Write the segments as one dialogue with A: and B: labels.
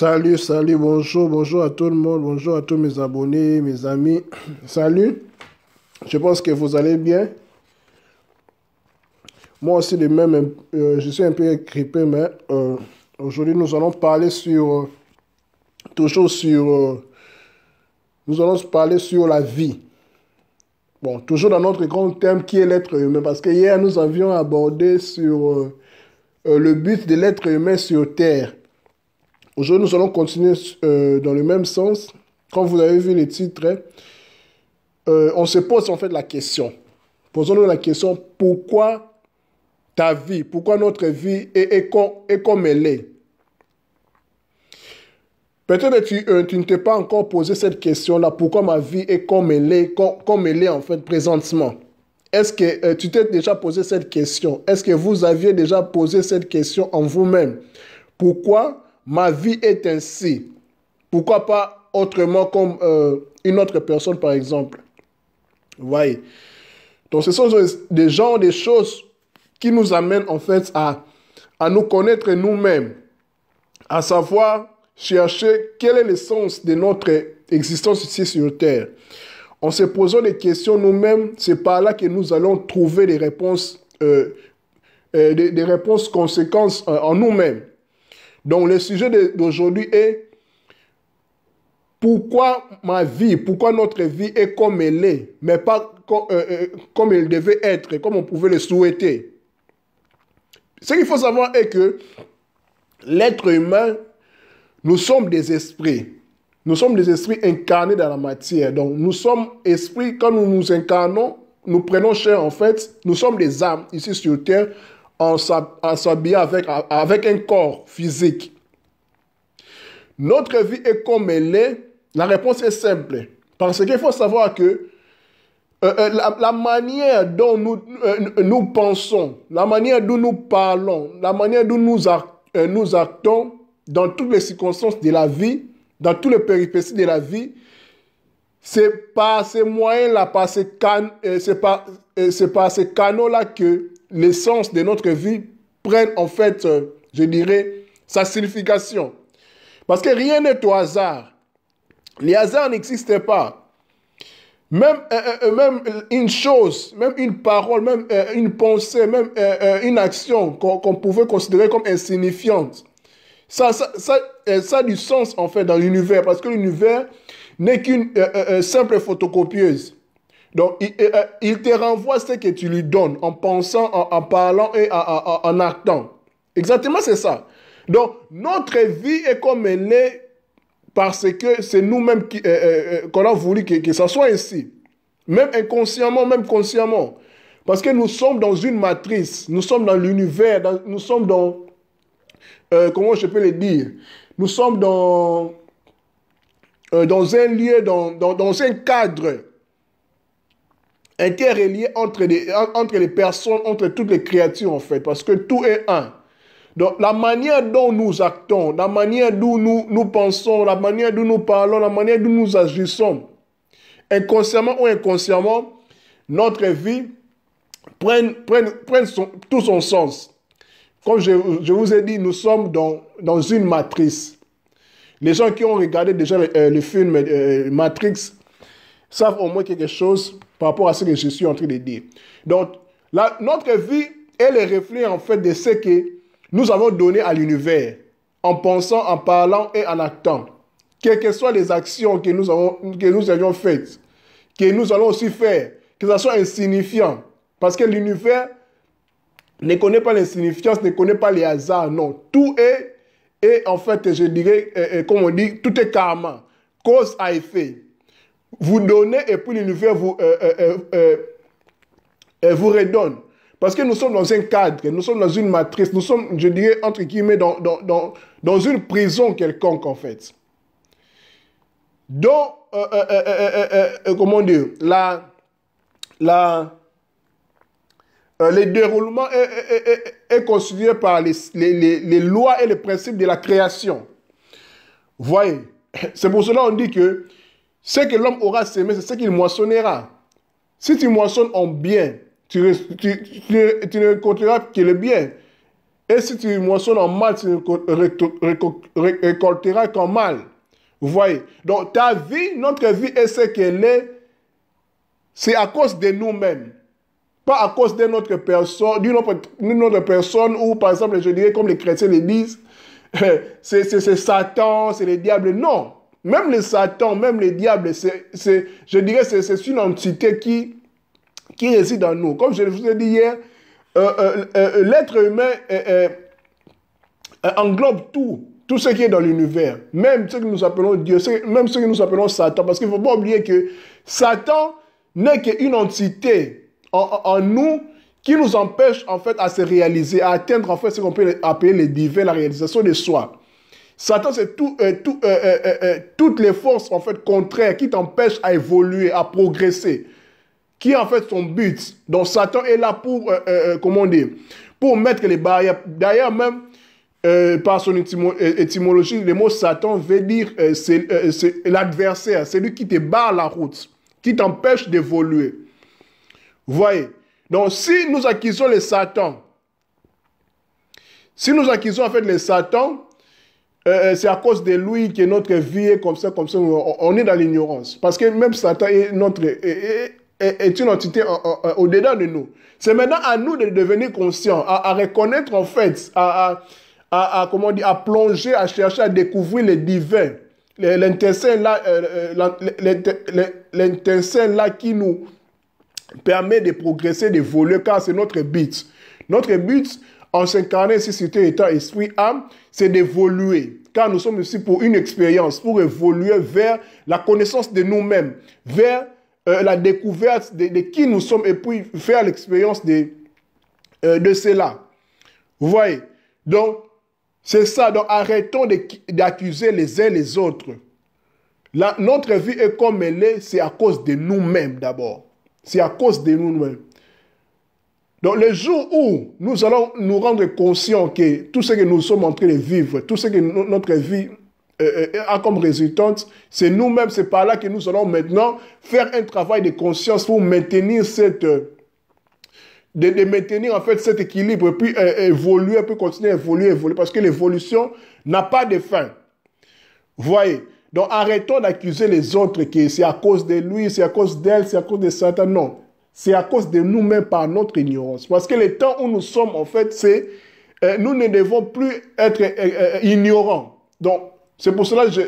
A: Salut, salut, bonjour, bonjour à tout le monde, bonjour à tous mes abonnés, mes amis. Salut, je pense que vous allez bien. Moi aussi, de même, euh, je suis un peu grippé, mais euh, aujourd'hui, nous allons parler sur, euh, toujours sur, nous allons parler sur la vie. Bon, toujours dans notre grand thème qui est l'être humain, parce que hier nous avions abordé sur le but de l'être humain sur Terre. Aujourd'hui, nous allons continuer euh, dans le même sens. Quand vous avez vu les titres, euh, on se pose en fait la question. Posons-nous la question, pourquoi ta vie, pourquoi notre vie est, est, comme elle est Peut-être tu, euh, tu ne t'es pas encore posé cette question-là, pourquoi ma vie est comme elle est, comme, elle est en fait présentement. Est-ce que tu t'es déjà posé cette question Est-ce que vous aviez déjà posé cette question en vous-même Pourquoi ma vie est ainsi. Pourquoi pas autrement comme euh, une autre personne, par exemple voyez Donc, ce sont des genres, de choses qui nous amènent en fait à, à nous connaître nous-mêmes, à savoir chercher quel est le sens de notre existence ici sur Terre. En se posant des questions nous-mêmes, c'est par là que nous allons trouver des réponses, euh, euh des, réponses conséquences euh, en nous-mêmes. Donc le sujet d'aujourd'hui est pourquoi ma vie, pourquoi notre vie est comme elle est, mais pas euh, euh, comme, elle devait être, comme on pouvait le souhaiter. Ce qu'il faut savoir est que l'être humain, nous sommes des esprits. Nous sommes des esprits incarnés dans la matière. Donc nous sommes esprits, quand nous nous incarnons, nous prenons chair en fait, nous sommes des âmes ici sur Terre en s'habillant avec, avec un corps physique. Notre vie est comme elle est. La réponse est simple. Parce qu'il faut savoir que euh, euh, la, manière dont nous, euh, nous pensons, la manière dont nous parlons, la manière dont nous, nous actons dans toutes les circonstances de la vie, dans tous les péripéties de la vie, c'est par ces moyens-là, par ces, can, par, par ces canaux-là que l'essence de notre vie prenne en fait, euh, je dirais, sa signification. Parce que rien n'est au hasard. Les hasards n'existent pas. Même, euh, euh, même, une chose, même une parole, même une pensée, même une action qu'on pouvait considérer comme insignifiante, ça, ça, ça a du sens en fait dans l'univers, parce que l'univers n'est qu'une simple photocopieuse. Donc, euh, euh, il, te renvoie ce que tu lui donnes en pensant, en, parlant et en, actant. Exactement, c'est ça. Donc, notre vie est comme elle est parce que c'est nous-mêmes euh, qu'on a voulu que, que, ça soit ainsi. Même inconsciemment, même consciemment. Parce que nous sommes dans une matrice, nous sommes dans l'univers, nous sommes dans... comment je peux le dire Nous sommes dans, dans un lieu, dans, dans, dans un cadre interrelié entre les, entre les personnes, entre toutes les créatures en fait, parce que tout est un. Donc la manière dont nous actons, la manière dont nous, nous pensons, la manière dont nous parlons, la manière dont nous agissons, inconsciemment ou inconsciemment, notre vie prend tout son sens. Comme je, je, vous ai dit, nous sommes dans, dans une matrice. Les gens qui ont regardé déjà le, euh, film euh, Matrix savent au moins quelque chose par rapport à ce que je suis en train de dire. Donc, la, notre vie est le reflet en fait de ce que nous avons donné à l'univers en pensant, en parlant et en actant. Quelles que soient les actions que nous, avons, que nous avions faites, que nous allons aussi faire, que ça soit insignifiant, parce que l'univers ne connaît pas l'insignifiance, ne connaît pas les hasards, non. Tout est, et en fait, je dirais, euh, euh, comme on dit, tout est karma, cause à effet. Vous donnez et puis l'univers vous, vous redonne. Parce que nous sommes dans un cadre, nous sommes dans une matrice, nous sommes, je dirais, entre guillemets, dans, dans, dans, dans une prison quelconque, en fait. Donc, comment dire, la, la, le déroulement est, constitué par les, les, les, lois et les principes de la création. Voyez, c'est pour cela qu'on dit que ce que l'homme aura semé, c'est ce qu'il moissonnera. Si tu moissonnes en bien, tu, ne récolteras que le bien. Et si tu moissonnes en mal, tu ne récolteras qu'en mal. Vous voyez Donc ta vie, notre vie est ce qu'elle est. C'est à cause de nous-mêmes. Pas à cause d'une autre personne, d'une autre, autre, personne, ou par exemple, je dirais comme les chrétiens le disent, c'est Satan, c'est le diable. Non. Même le Satan, même le diable, c'est, je dirais, c'est, c'est une entité qui, qui réside en nous. Comme je vous ai dit hier, euh, euh, euh, l'être humain englobe tout, tout ce qui est dans l'univers, même ce que nous appelons Dieu, même ce que nous appelons Satan, parce qu'il ne faut pas oublier que Satan n'est qu'une entité en, nous qui nous empêche en fait à se réaliser, à atteindre en fait ce qu'on peut appeler le divin, la réalisation de soi. Satan, c'est tout, euh, euh, euh, toutes les forces en fait contraires qui t'empêchent à évoluer, à progresser. Qui en fait son but. Donc Satan est là pour, comment pour mettre les barrières. D'ailleurs même, par son étymologie, le mot Satan veut dire c'est l'adversaire, celui qui te barre la route, qui t'empêche d'évoluer. Vous Voyez. Donc si nous acquisons les Satan, si nous acquisons en fait les Satan, euh, euh, c'est à cause de lui que notre vie est comme ça, comme ça. On, est dans l'ignorance. Parce que même Satan est, notre, est, une entité au-dedans de nous. C'est maintenant à nous de devenir conscients, à, reconnaître en fait, à, comment dit, à plonger, à chercher, à découvrir le divin. L'intercène là, euh, là qui nous permet de progresser, d'évoluer, car c'est notre but. Notre but, en s'incarnant, si c'était état, esprit âme, c'est d'évoluer. Car nous sommes ici pour une expérience, pour évoluer vers la connaissance de nous-mêmes, vers euh, la découverte de, qui nous sommes et puis faire l'expérience de, euh, de cela. Vous voyez Donc, c'est ça. Donc, arrêtons d'accuser les uns les autres. La, notre vie est comme elle est, c'est à cause de nous-mêmes d'abord. C'est à cause de nous-mêmes. Donc le jour où nous allons nous rendre conscients que tout ce que nous sommes en train de vivre, tout ce que notre vie euh, euh, a comme résultante, c'est nous-mêmes, c'est par là que nous allons maintenant faire un travail de conscience pour maintenir cette... Euh, de, maintenir en fait cet équilibre, et puis évoluer, puis continuer à évoluer, évoluer, parce que l'évolution n'a pas de fin. Voyez, donc arrêtons d'accuser les autres que c'est à cause de lui, c'est à cause d'elle, c'est à cause de Satan. Non, c'est à cause de nous-mêmes par notre ignorance. Parce que le temps où nous sommes, en fait, c'est euh, nous ne devons plus être euh, euh, ignorants. Donc, c'est pour cela que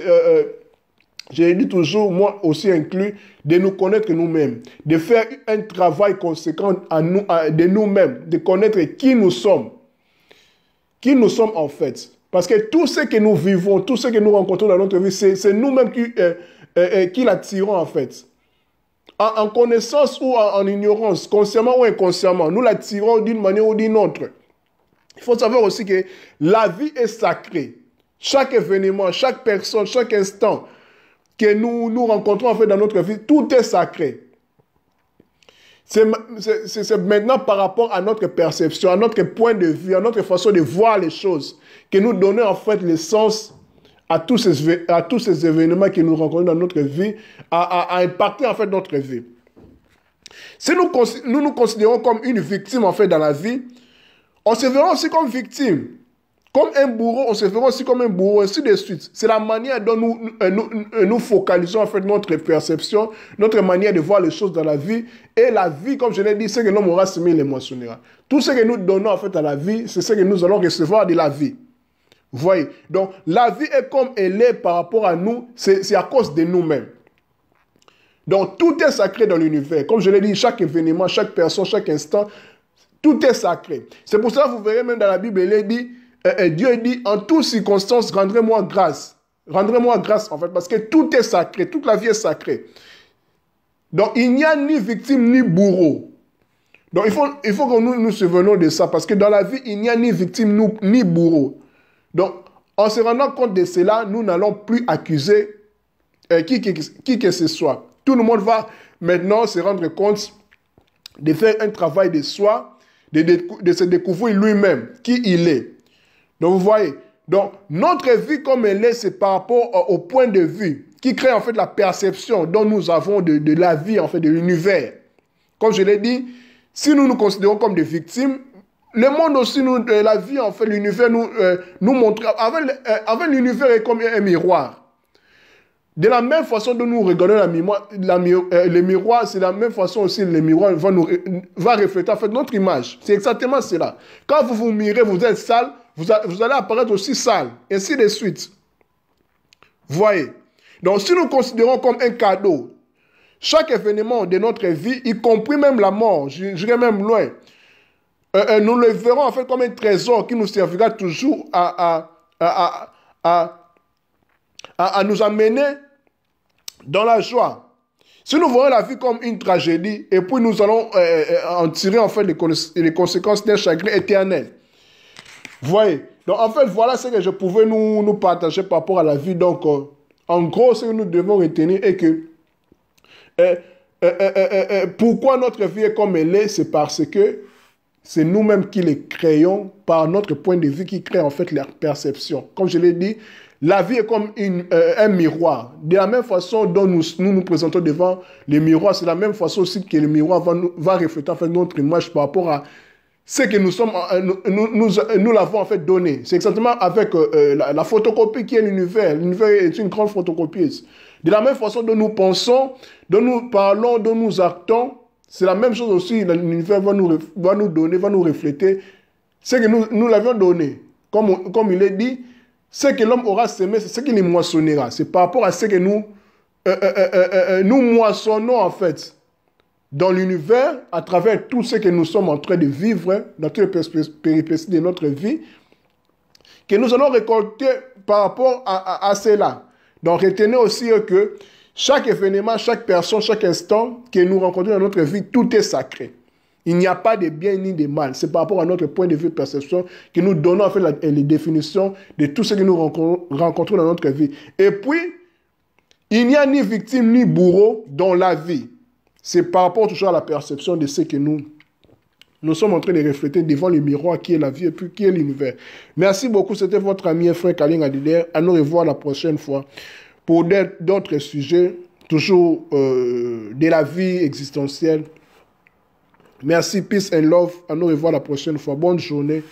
A: j'ai dit toujours, moi aussi inclus, de nous connaître nous-mêmes, de faire un travail conséquent à nous, de nous-mêmes, de connaître qui nous sommes, qui nous sommes en fait. Parce que tout ce que nous vivons, tout ce que nous rencontrons dans notre vie, c'est nous-mêmes qui, qui l'attirons en fait en, connaissance ou en, ignorance, consciemment ou inconsciemment, nous la tirons d'une manière ou d'une autre. Il faut savoir aussi que la vie est sacrée. Chaque événement, chaque personne, chaque instant que nous nous rencontrons fait dans notre vie, tout est sacré. C'est maintenant par rapport à notre perception, à notre point de vue, à notre façon de voir les choses, que nous donnons en fait le sens à tous ces, à tous ces événements qui nous rencontrent dans notre vie, à, à, impacter en fait notre vie. Si nous, nous, nous considérons comme une victime en fait dans la vie, on se verra aussi comme victime. Comme un bourreau, on se verra aussi comme un bourreau, ainsi de suite. C'est la manière dont nous nous, euh, euh, focalisons en fait notre perception, notre manière de voir les choses dans la vie. Et la vie, comme je l'ai dit, c'est que l'homme aura semé, Tout ce que nous donnons en fait à la vie, c'est ce que nous allons recevoir de la vie voyez Donc, la vie est comme elle est par rapport à nous, c'est à cause de nous-mêmes. Donc, tout est sacré dans l'univers. Comme je l'ai dit, chaque événement, chaque personne, chaque instant, tout est sacré. C'est pour ça que vous verrez même dans la Bible, euh, euh, Dieu dit, en toutes circonstances, rendrez-moi grâce. Rendrez-moi grâce, en fait, parce que tout est sacré, toute la vie est sacrée. Donc, il n'y a ni victime ni bourreau. Donc, il faut, il faut que nous nous souvenions de ça, parce que dans la vie, il n'y a ni victime ni bourreau. Donc, en se rendant compte de cela, nous n'allons plus accuser euh, qui, que ce soit. Tout le monde va maintenant se rendre compte de faire un travail de soi, de, se découvrir lui-même, qui il est. Donc, vous voyez, donc, notre vie comme elle est, c'est par rapport euh, au point de vue qui crée en fait la perception dont nous avons de, de la vie, en fait, de l'univers. Comme je l'ai dit, si nous nous considérons comme des victimes, le monde aussi, euh, la vie, en fait, l'univers nous, euh, nous montre. Euh, avec, l'univers est comme un miroir. De la même façon dont nous regardons la miroir, le miroir, c'est la même façon aussi le miroir va, nous, va refléter fait notre image. C'est exactement cela. Quand vous vous mirez, vous êtes sale, vous, allez apparaître aussi sale, ainsi de suite. Voyez. Donc si nous considérons comme un cadeau chaque événement de notre vie, y compris même la mort, j'irai même loin, euh, euh, nous le verrons en fait comme un trésor qui nous servira toujours à, à, à, à nous amener dans la joie. Si nous voyons la vie comme une tragédie, et puis nous allons euh, en tirer en fait les, les conséquences d'un chagrin éternel. Vous voyez Donc en fait, voilà ce que je pouvais nous, nous partager par rapport à la vie. Donc en gros, ce que nous devons retenir est que pourquoi notre vie est comme elle est, c'est parce que c'est nous-mêmes qui les créons par notre point de vue qui crée en fait leur perception. Comme je l'ai dit, la vie est comme une, euh, un miroir. De la même façon dont nous nous, présentons devant le miroir, c'est la même façon aussi que le miroir va, nous, va refléter fait notre image par rapport à ce que nous sommes, euh, nous, nous, l'avons en fait donné. C'est exactement avec euh, la, la, photocopie qui est l'univers. L'univers est une grande photocopieuse. De la même façon dont nous pensons, dont nous parlons, dont nous actons, c'est la même chose aussi, l'univers va nous, va nous donner, va nous refléter ce que nous, nous l'avions donné. Comme, comme il est dit, ce que l'homme aura semé, c'est ce qu'il moissonnera. C'est par rapport à ce que nous, euh, euh, euh, nous moissonnons en fait dans l'univers, à travers tout ce que nous sommes en train de vivre, hein, dans toutes les péripéties de notre vie, que nous allons récolter par rapport à, à cela. Donc retenez aussi que chaque événement, chaque personne, chaque instant que nous rencontrons dans notre vie, tout est sacré. Il n'y a pas de bien ni de mal. C'est par rapport à notre point de vue de perception que nous donnons en fait la, les définitions de tout ce que nous rencontrons dans notre vie. Et puis, il n'y a ni victime ni bourreau dans la vie. C'est par rapport toujours à la perception de ce que nous nous sommes en train de refléter devant le miroir qui est la vie et puis qui est l'univers. Merci beaucoup. C'était votre ami et frère Kaling Adider. À nous revoir la prochaine fois pour d'autres sujets, toujours euh, de la vie existentielle. Merci, peace and love. À nous revoir la prochaine fois. Bonne journée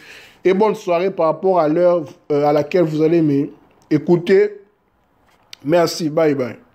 A: et bonne soirée par rapport à l'heure euh, à laquelle vous allez m'écouter. Merci, bye bye.